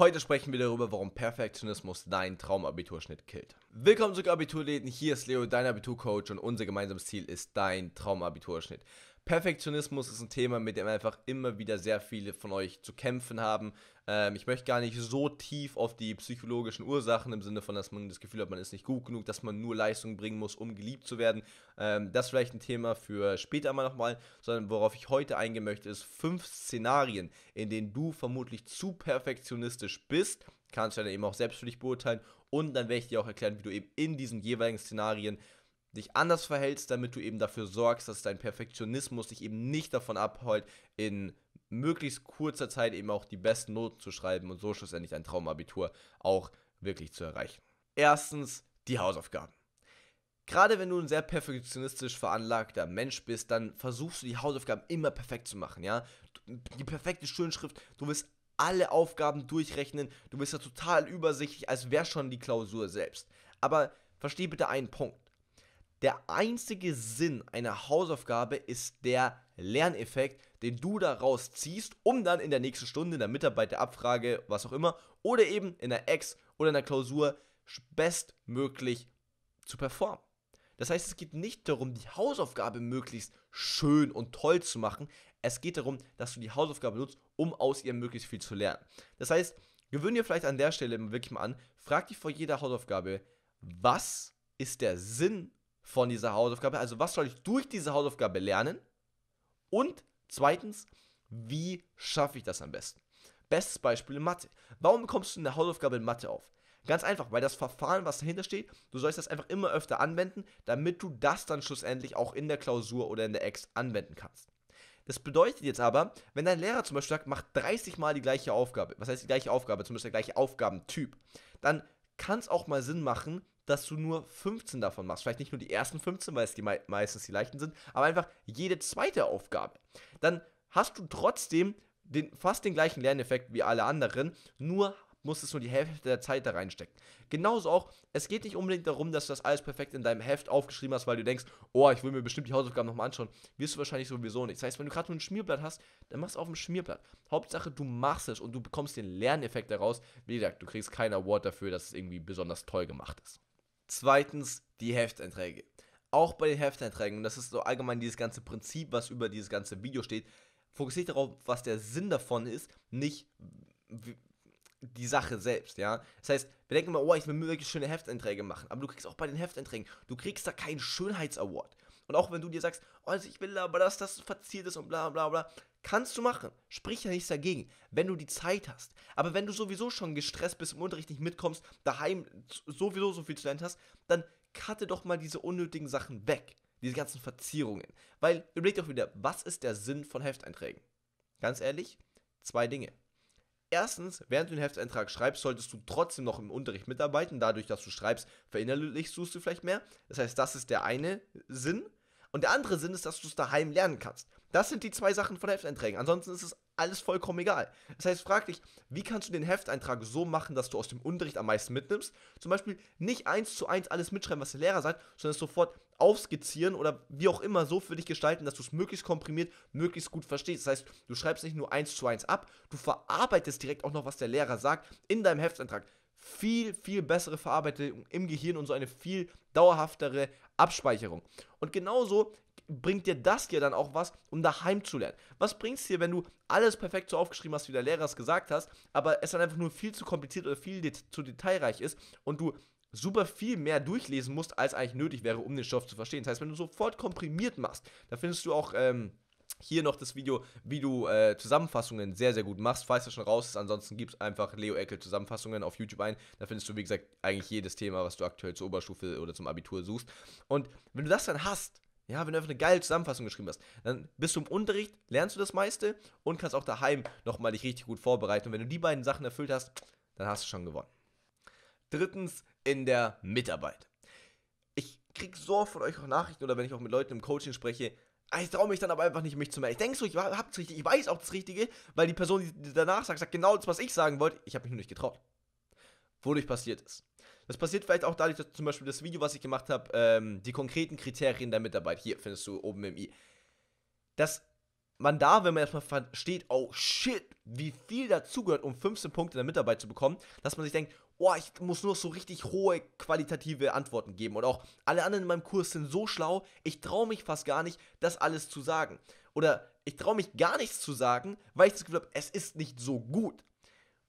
Heute sprechen wir darüber, warum Perfektionismus deinen Traumabiturschnitt killt. Willkommen zurück Abiturläden, hier ist Leo, dein Abiturcoach und unser gemeinsames Ziel ist dein Traumabiturschnitt. Perfektionismus ist ein Thema, mit dem einfach immer wieder sehr viele von euch zu kämpfen haben. Ähm, ich möchte gar nicht so tief auf die psychologischen Ursachen im Sinne von, dass man das Gefühl hat, man ist nicht gut genug, dass man nur Leistung bringen muss, um geliebt zu werden. Ähm, das ist vielleicht ein Thema für später mal nochmal, sondern worauf ich heute eingehen möchte, ist fünf Szenarien, in denen du vermutlich zu perfektionistisch bist. Kannst du dann eben auch selbst für dich beurteilen und dann werde ich dir auch erklären, wie du eben in diesen jeweiligen Szenarien dich anders verhältst, damit du eben dafür sorgst, dass dein Perfektionismus dich eben nicht davon abholt, in möglichst kurzer Zeit eben auch die besten Noten zu schreiben und so schlussendlich dein Traumabitur auch wirklich zu erreichen. Erstens die Hausaufgaben. Gerade wenn du ein sehr perfektionistisch veranlagter Mensch bist, dann versuchst du die Hausaufgaben immer perfekt zu machen, ja? Die perfekte Schönschrift, du wirst alle Aufgaben durchrechnen, du bist ja total übersichtlich, als wäre schon die Klausur selbst. Aber versteh bitte einen Punkt. Der einzige Sinn einer Hausaufgabe ist der Lerneffekt, den du daraus ziehst, um dann in der nächsten Stunde in der Mitarbeiterabfrage, was auch immer, oder eben in der Ex oder in der Klausur bestmöglich zu performen. Das heißt, es geht nicht darum, die Hausaufgabe möglichst schön und toll zu machen. Es geht darum, dass du die Hausaufgabe nutzt, um aus ihr möglichst viel zu lernen. Das heißt, gewöhn dir vielleicht an der Stelle wirklich mal an, frag dich vor jeder Hausaufgabe, was ist der Sinn von dieser Hausaufgabe? Also was soll ich durch diese Hausaufgabe lernen? Und zweitens, wie schaffe ich das am besten? Bestes Beispiel in Mathe. Warum kommst du in der Hausaufgabe in Mathe auf? Ganz einfach, weil das Verfahren, was dahinter steht, du sollst das einfach immer öfter anwenden, damit du das dann schlussendlich auch in der Klausur oder in der Ex anwenden kannst. Das bedeutet jetzt aber, wenn dein Lehrer zum Beispiel sagt, mach 30 Mal die gleiche Aufgabe, was heißt die gleiche Aufgabe, zum Beispiel der gleiche Aufgabentyp, dann kann es auch mal Sinn machen, dass du nur 15 davon machst. Vielleicht nicht nur die ersten 15, weil es die me meistens die leichten sind, aber einfach jede zweite Aufgabe. Dann hast du trotzdem den, fast den gleichen Lerneffekt wie alle anderen, nur musstest nur die Hälfte der Zeit da reinstecken. Genauso auch, es geht nicht unbedingt darum, dass du das alles perfekt in deinem Heft aufgeschrieben hast, weil du denkst, oh, ich will mir bestimmt die Hausaufgaben nochmal anschauen. Wirst du wahrscheinlich sowieso nicht. Das heißt, wenn du gerade nur ein Schmierblatt hast, dann machst du auf dem Schmierblatt. Hauptsache, du machst es und du bekommst den Lerneffekt daraus. Wie gesagt, du kriegst kein Award dafür, dass es irgendwie besonders toll gemacht ist. Zweitens, die Hefteinträge. Auch bei den Hefteinträgen, und das ist so allgemein dieses ganze Prinzip, was über dieses ganze Video steht, fokussiert darauf, was der Sinn davon ist, nicht die Sache selbst, ja. Das heißt, wir denken immer, oh, ich will wirklich schöne Hefteinträge machen, aber du kriegst auch bei den Hefteinträgen, du kriegst da keinen Schönheitsaward. Und auch wenn du dir sagst, oh, also ich will aber, dass das verziert ist und bla bla bla, kannst du machen. Sprich ja nichts dagegen, wenn du die Zeit hast. Aber wenn du sowieso schon gestresst bist, im Unterricht nicht mitkommst, daheim sowieso so viel zu lernen hast, dann cutte doch mal diese unnötigen Sachen weg. Diese ganzen Verzierungen. Weil, überleg doch wieder, was ist der Sinn von Hefteinträgen? Ganz ehrlich, zwei Dinge. Erstens, während du den Hefteintrag schreibst, solltest du trotzdem noch im Unterricht mitarbeiten. Dadurch, dass du schreibst, verinnerlichst du es vielleicht mehr. Das heißt, das ist der eine Sinn. Und der andere Sinn ist, dass du es daheim lernen kannst. Das sind die zwei Sachen von Hefteinträgen. Ansonsten ist es alles vollkommen egal. Das heißt, frag dich, wie kannst du den Hefteintrag so machen, dass du aus dem Unterricht am meisten mitnimmst? Zum Beispiel nicht eins zu eins alles mitschreiben, was der Lehrer sagt, sondern es sofort aufskizzieren oder wie auch immer so für dich gestalten, dass du es möglichst komprimiert, möglichst gut verstehst. Das heißt, du schreibst nicht nur eins zu eins ab, du verarbeitest direkt auch noch, was der Lehrer sagt, in deinem Hefteintrag. Viel, viel bessere Verarbeitung im Gehirn und so eine viel dauerhaftere Abspeicherung. Und genauso bringt dir das dir dann auch was, um daheim zu lernen? Was bringt es dir, wenn du alles perfekt so aufgeschrieben hast, wie der Lehrer es gesagt hast, aber es dann einfach nur viel zu kompliziert oder viel det zu detailreich ist und du super viel mehr durchlesen musst, als eigentlich nötig wäre, um den Stoff zu verstehen. Das heißt, wenn du sofort komprimiert machst, da findest du auch ähm, hier noch das Video, wie du äh, Zusammenfassungen sehr, sehr gut machst. Falls das schon raus ist, ansonsten gibst einfach Leo Eckel Zusammenfassungen auf YouTube ein. Da findest du, wie gesagt, eigentlich jedes Thema, was du aktuell zur Oberstufe oder zum Abitur suchst. Und wenn du das dann hast, ja, wenn du einfach eine geile Zusammenfassung geschrieben hast, dann bist du im Unterricht, lernst du das meiste und kannst auch daheim nochmal dich richtig gut vorbereiten. Und wenn du die beiden Sachen erfüllt hast, dann hast du schon gewonnen. Drittens, in der Mitarbeit. Ich kriege so oft von euch auch Nachrichten oder wenn ich auch mit Leuten im Coaching spreche, ah, ich traue mich dann aber einfach nicht, mich zu melden. Ich denke so, ich hab's richtig, ich weiß auch das Richtige, weil die Person, die danach sagt, sagt genau das, was ich sagen wollte. Ich habe mich nur nicht getraut. Wodurch passiert ist. Das passiert vielleicht auch dadurch, dass zum Beispiel das Video, was ich gemacht habe, ähm, die konkreten Kriterien der Mitarbeit, hier findest du oben im i, dass man da, wenn man erstmal versteht, oh shit, wie viel dazugehört, um 15 Punkte in der Mitarbeit zu bekommen, dass man sich denkt, oh, ich muss nur so richtig hohe qualitative Antworten geben. Und auch alle anderen in meinem Kurs sind so schlau, ich traue mich fast gar nicht, das alles zu sagen. Oder ich traue mich gar nichts zu sagen, weil ich das Gefühl habe, es ist nicht so gut.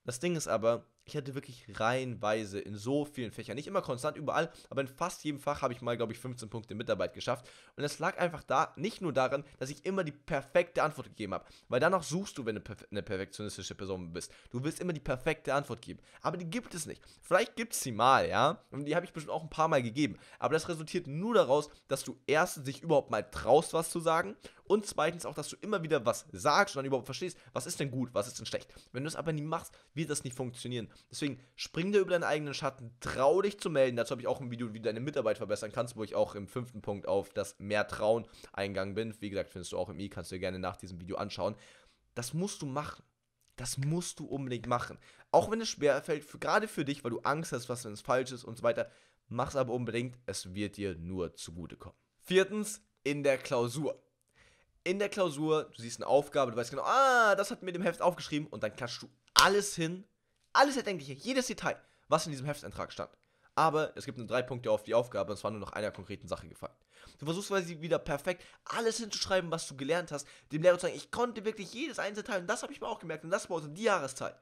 Das Ding ist aber, ich hatte wirklich reihenweise in so vielen Fächern, nicht immer konstant überall, aber in fast jedem Fach habe ich mal, glaube ich, 15 Punkte Mitarbeit geschafft. Und das lag einfach da, nicht nur daran, dass ich immer die perfekte Antwort gegeben habe, weil danach suchst du, wenn du eine perfektionistische Person bist. Du willst immer die perfekte Antwort geben, aber die gibt es nicht. Vielleicht gibt es sie mal, ja, und die habe ich bestimmt auch ein paar Mal gegeben, aber das resultiert nur daraus, dass du erstens dich überhaupt mal traust, was zu sagen und zweitens auch, dass du immer wieder was sagst und dann überhaupt verstehst, was ist denn gut, was ist denn schlecht. Wenn du es aber nie machst, wird das nicht funktionieren. Deswegen spring dir über deinen eigenen Schatten, trau dich zu melden. Dazu habe ich auch ein Video, wie du deine Mitarbeit verbessern kannst, wo ich auch im fünften Punkt auf das Mehr Trauen eingegangen bin. Wie gesagt, findest du auch im i, kannst du dir gerne nach diesem Video anschauen. Das musst du machen. Das musst du unbedingt machen. Auch wenn es schwer fällt, für, gerade für dich, weil du Angst hast, was wenn es falsch ist und so weiter. Mach's aber unbedingt, es wird dir nur zugutekommen. Viertens, in der Klausur in der Klausur, du siehst eine Aufgabe, du weißt genau, ah, das hat mir dem Heft aufgeschrieben und dann klatschst du alles hin, alles Erdenkliche, jedes Detail, was in diesem Heftantrag stand. Aber es gibt nur drei Punkte auf die Aufgabe und es war nur noch einer konkreten Sache gefallen. Du versuchst quasi wieder perfekt alles hinzuschreiben, was du gelernt hast, dem Lehrer zu sagen, ich konnte wirklich jedes einzelne Teil und das habe ich mir auch gemerkt und das war unsere Jahreszeit.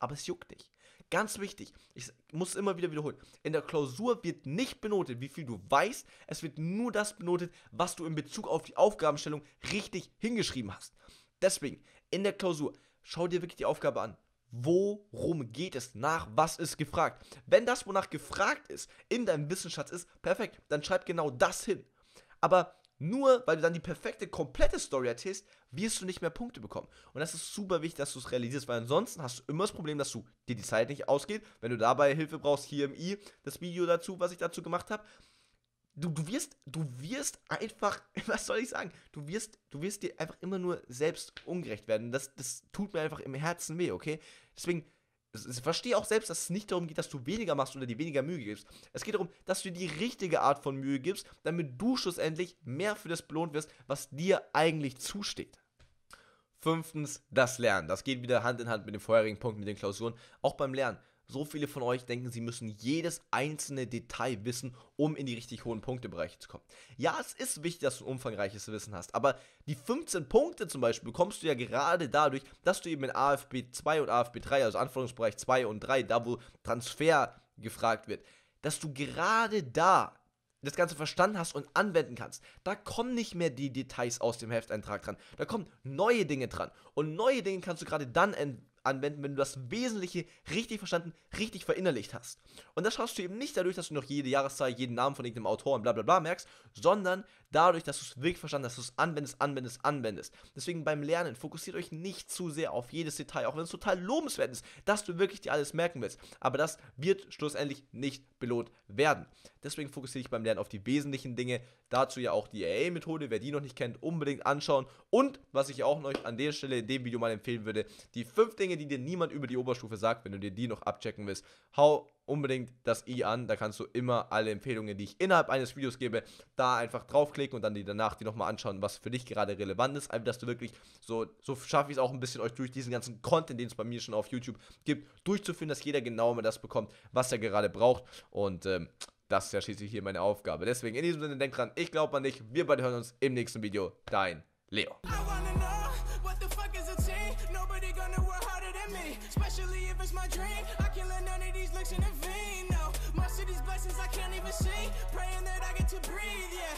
Aber es juckt nicht. Ganz wichtig, ich muss es immer wieder wiederholen. In der Klausur wird nicht benotet, wie viel du weißt. Es wird nur das benotet, was du in Bezug auf die Aufgabenstellung richtig hingeschrieben hast. Deswegen, in der Klausur, schau dir wirklich die Aufgabe an. Worum geht es? Nach was ist gefragt? Wenn das, wonach gefragt ist, in deinem Wissensschatz ist, perfekt, dann schreib genau das hin. Aber nur weil du dann die perfekte, komplette Story erzählst, wirst du nicht mehr Punkte bekommen. Und das ist super wichtig, dass du es realisierst, weil ansonsten hast du immer das Problem, dass du dir die Zeit nicht ausgeht. Wenn du dabei Hilfe brauchst, hier im i, das Video dazu, was ich dazu gemacht habe. Du, du wirst, du wirst einfach, was soll ich sagen? Du wirst, du wirst dir einfach immer nur selbst ungerecht werden. Das, das tut mir einfach im Herzen weh, okay? Deswegen ich verstehe auch selbst, dass es nicht darum geht, dass du weniger machst oder dir weniger Mühe gibst. Es geht darum, dass du die richtige Art von Mühe gibst, damit du schlussendlich mehr für das belohnt wirst, was dir eigentlich zusteht. Fünftens, das Lernen. Das geht wieder Hand in Hand mit dem vorherigen Punkt, mit den Klausuren. Auch beim Lernen. So viele von euch denken, sie müssen jedes einzelne Detail wissen, um in die richtig hohen Punktebereiche zu kommen. Ja, es ist wichtig, dass du ein umfangreiches Wissen hast, aber die 15 Punkte zum Beispiel bekommst du ja gerade dadurch, dass du eben in AFB 2 und AFB 3, also Anforderungsbereich 2 und 3, da wo Transfer gefragt wird, dass du gerade da das Ganze verstanden hast und anwenden kannst, da kommen nicht mehr die Details aus dem Hefteintrag dran. Da kommen neue Dinge dran. Und neue Dinge kannst du gerade dann anwenden, wenn du das Wesentliche richtig verstanden, richtig verinnerlicht hast. Und das schaffst du eben nicht dadurch, dass du noch jede Jahreszahl, jeden Namen von irgendeinem Autor und bla bla bla merkst, sondern dadurch, dass du es wirklich verstanden hast, dass du es anwendest, anwendest, anwendest. Deswegen beim Lernen fokussiert euch nicht zu sehr auf jedes Detail, auch wenn es total lobenswert ist, dass du wirklich dir alles merken willst. Aber das wird schlussendlich nicht belohnt werden. Deswegen fokussiere ich beim Lernen auf die wesentlichen Dinge. Dazu ja auch die AA-Methode. Wer die noch nicht kennt, unbedingt anschauen. Und was ich auch euch an der Stelle in dem Video mal empfehlen würde, die fünf Dinge, die dir niemand über die Oberstufe sagt, wenn du dir die noch abchecken willst. Hau unbedingt das i an. Da kannst du immer alle Empfehlungen, die ich innerhalb eines Videos gebe, da einfach draufklicken und dann die danach die nochmal anschauen, was für dich gerade relevant ist. Einfach, also, dass du wirklich so, so schaffe ich es auch ein bisschen euch durch diesen ganzen Content, den es bei mir schon auf YouTube gibt, durchzuführen, dass jeder genau immer das bekommt, was er gerade braucht. Und ähm, das ist ja schließlich hier meine Aufgabe. Deswegen in diesem Sinne, denk dran, ich glaube an dich. Wir beide hören uns im nächsten Video. Dein Leo. Especially if it's my dream. I can't let none of these looks in vein. No, blessings I can't even see. Praying that I get to breathe, yeah.